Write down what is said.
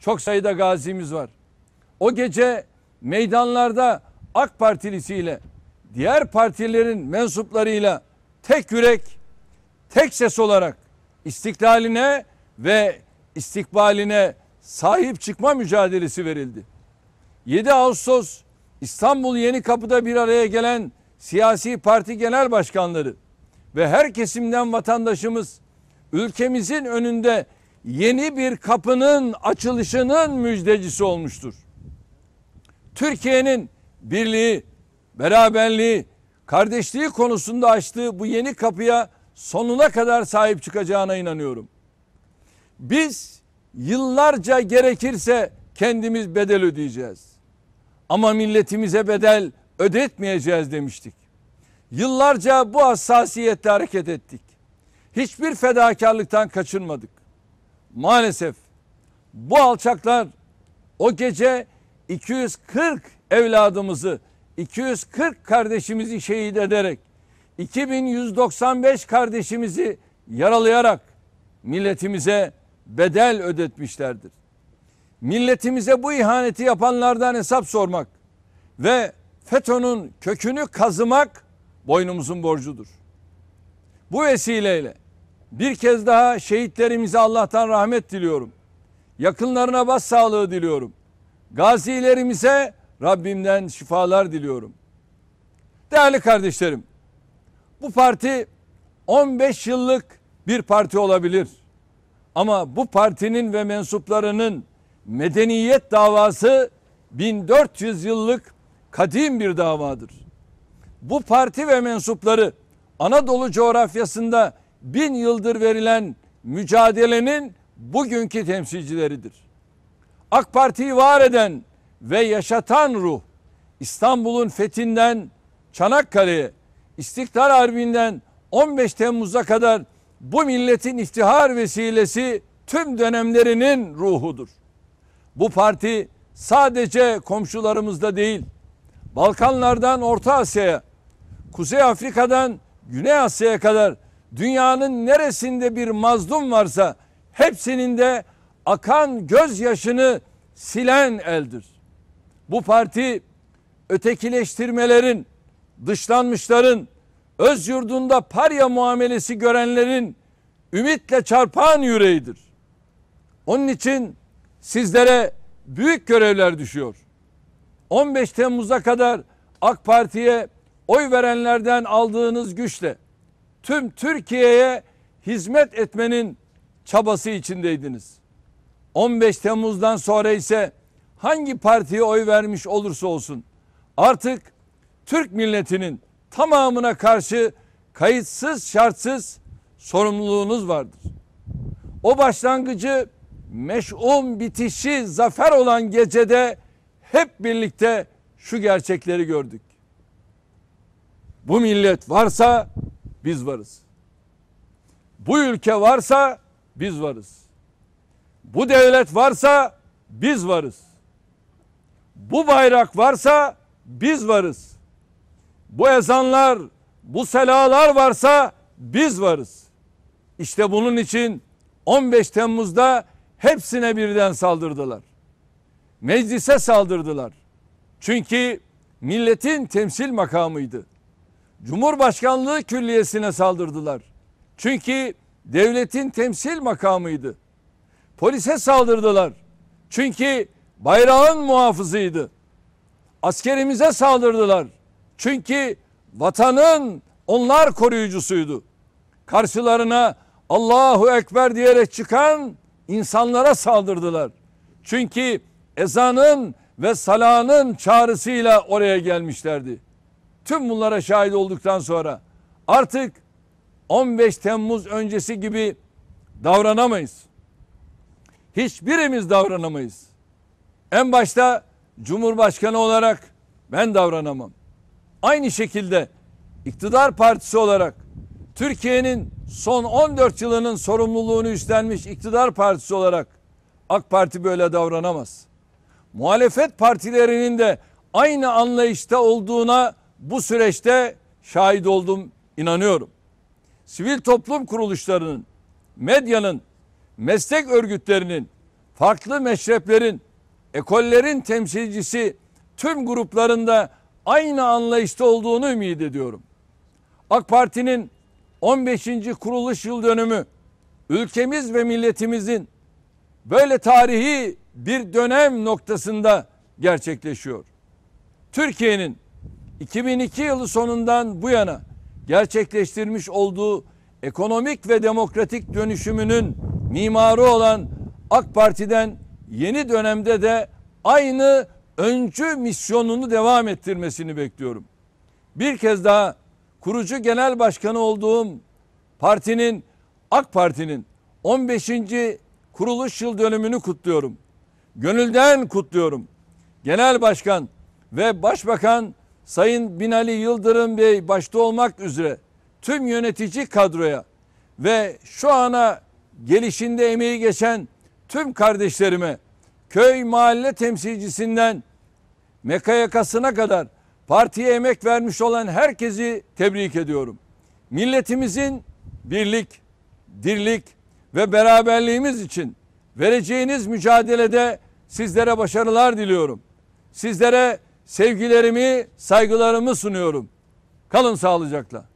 Çok sayıda gazimiz var. O gece meydanlarda AK Partilisiyle diğer partilerin mensuplarıyla tek yürek, tek ses olarak istiklaline ve istikbaline sahip çıkma mücadelesi verildi. 7 Ağustos İstanbul Yeni Kapı'da bir araya gelen siyasi parti genel başkanları ve her kesimden vatandaşımız ülkemizin önünde yeni bir kapının açılışının müjdecisi olmuştur. Türkiye'nin birliği, beraberliği, kardeşliği konusunda açtığı bu yeni kapıya sonuna kadar sahip çıkacağına inanıyorum. Biz yıllarca gerekirse kendimiz bedel ödeyeceğiz. Ama milletimize bedel ödetmeyeceğiz demiştik. Yıllarca bu hassasiyette hareket ettik. Hiçbir fedakarlıktan kaçınmadık. Maalesef bu alçaklar o gece 240 evladımızı, 240 kardeşimizi şehit ederek, 2195 kardeşimizi yaralayarak milletimize bedel ödetmişlerdir. Milletimize bu ihaneti yapanlardan hesap sormak ve FETÖ'nün kökünü kazımak boynumuzun borcudur. Bu vesileyle bir kez daha şehitlerimize Allah'tan rahmet diliyorum. Yakınlarına bas sağlığı diliyorum. Gazilerimize Rabbimden şifalar diliyorum. Değerli kardeşlerim, bu parti 15 yıllık bir parti olabilir. Ama bu partinin ve mensuplarının medeniyet davası 1400 yıllık kadim bir davadır bu parti ve mensupları Anadolu coğrafyasında bin yıldır verilen mücadelenin bugünkü temsilcileridir. AK Parti'yi var eden ve yaşatan ruh İstanbul'un fethinden Çanakkale'ye, İstiklal Harbi'nden 15 Temmuz'a kadar bu milletin iftihar vesilesi tüm dönemlerinin ruhudur. Bu parti sadece komşularımızda değil, Balkanlardan Orta Asya'ya, Kuzey Afrika'dan Güney Asya'ya kadar dünyanın neresinde bir mazlum varsa hepsinin de akan gözyaşını silen eldir. Bu parti ötekileştirmelerin, dışlanmışların, öz yurdunda parya muamelesi görenlerin ümitle çarpan yüreğidir. Onun için sizlere büyük görevler düşüyor. 15 Temmuz'a kadar AK Parti'ye oy verenlerden aldığınız güçle tüm Türkiye'ye hizmet etmenin çabası içindeydiniz. 15 Temmuz'dan sonra ise hangi partiye oy vermiş olursa olsun artık Türk milletinin tamamına karşı kayıtsız şartsız sorumluluğunuz vardır. O başlangıcı meş'um bitişi zafer olan gecede hep birlikte şu gerçekleri gördük. Bu millet varsa biz varız. Bu ülke varsa biz varız. Bu devlet varsa biz varız. Bu bayrak varsa biz varız. Bu ezanlar, bu selalar varsa biz varız. İşte bunun için 15 Temmuz'da hepsine birden saldırdılar. Meclise saldırdılar. Çünkü milletin temsil makamıydı. Cumhurbaşkanlığı Külliyesi'ne saldırdılar. Çünkü devletin temsil makamıydı. Polise saldırdılar. Çünkü bayrağın muhafızıydı. Askerimize saldırdılar. Çünkü vatanın onlar koruyucusuydu. Karşılarına Allahu Ekber diyerek çıkan insanlara saldırdılar. Çünkü ezanın ve salanın çağrısıyla oraya gelmişlerdi. Tüm bunlara şahit olduktan sonra artık 15 Temmuz öncesi gibi davranamayız. Hiçbirimiz davranamayız. En başta Cumhurbaşkanı olarak ben davranamam. Aynı şekilde iktidar partisi olarak Türkiye'nin son 14 yılının sorumluluğunu üstlenmiş iktidar partisi olarak AK Parti böyle davranamaz. Muhalefet partilerinin de aynı anlayışta olduğuna bu süreçte şahit oldum inanıyorum. Sivil toplum kuruluşlarının, medyanın, meslek örgütlerinin, farklı meşreplerin, ekollerin temsilcisi tüm gruplarında aynı anlayışta olduğunu ümit ediyorum. AK Parti'nin 15. kuruluş yıl dönümü ülkemiz ve milletimizin böyle tarihi bir dönem noktasında gerçekleşiyor. Türkiye'nin 2002 yılı sonundan bu yana gerçekleştirmiş olduğu ekonomik ve demokratik dönüşümünün mimarı olan AK Parti'den yeni dönemde de aynı öncü misyonunu devam ettirmesini bekliyorum. Bir kez daha kurucu genel başkanı olduğum partinin AK Parti'nin 15. kuruluş yıl dönümünü kutluyorum. Gönülden kutluyorum. Genel Başkan ve Başbakan Sayın Binali Yıldırım Bey başta olmak üzere tüm yönetici kadroya ve şu ana gelişinde emeği geçen tüm kardeşlerime köy mahalle temsilcisinden MKYK'sına kadar partiye emek vermiş olan herkesi tebrik ediyorum. Milletimizin birlik, dirlik ve beraberliğimiz için vereceğiniz mücadelede sizlere başarılar diliyorum. Sizlere sevgilerimi, saygılarımı sunuyorum. Kalın sağlıcakla.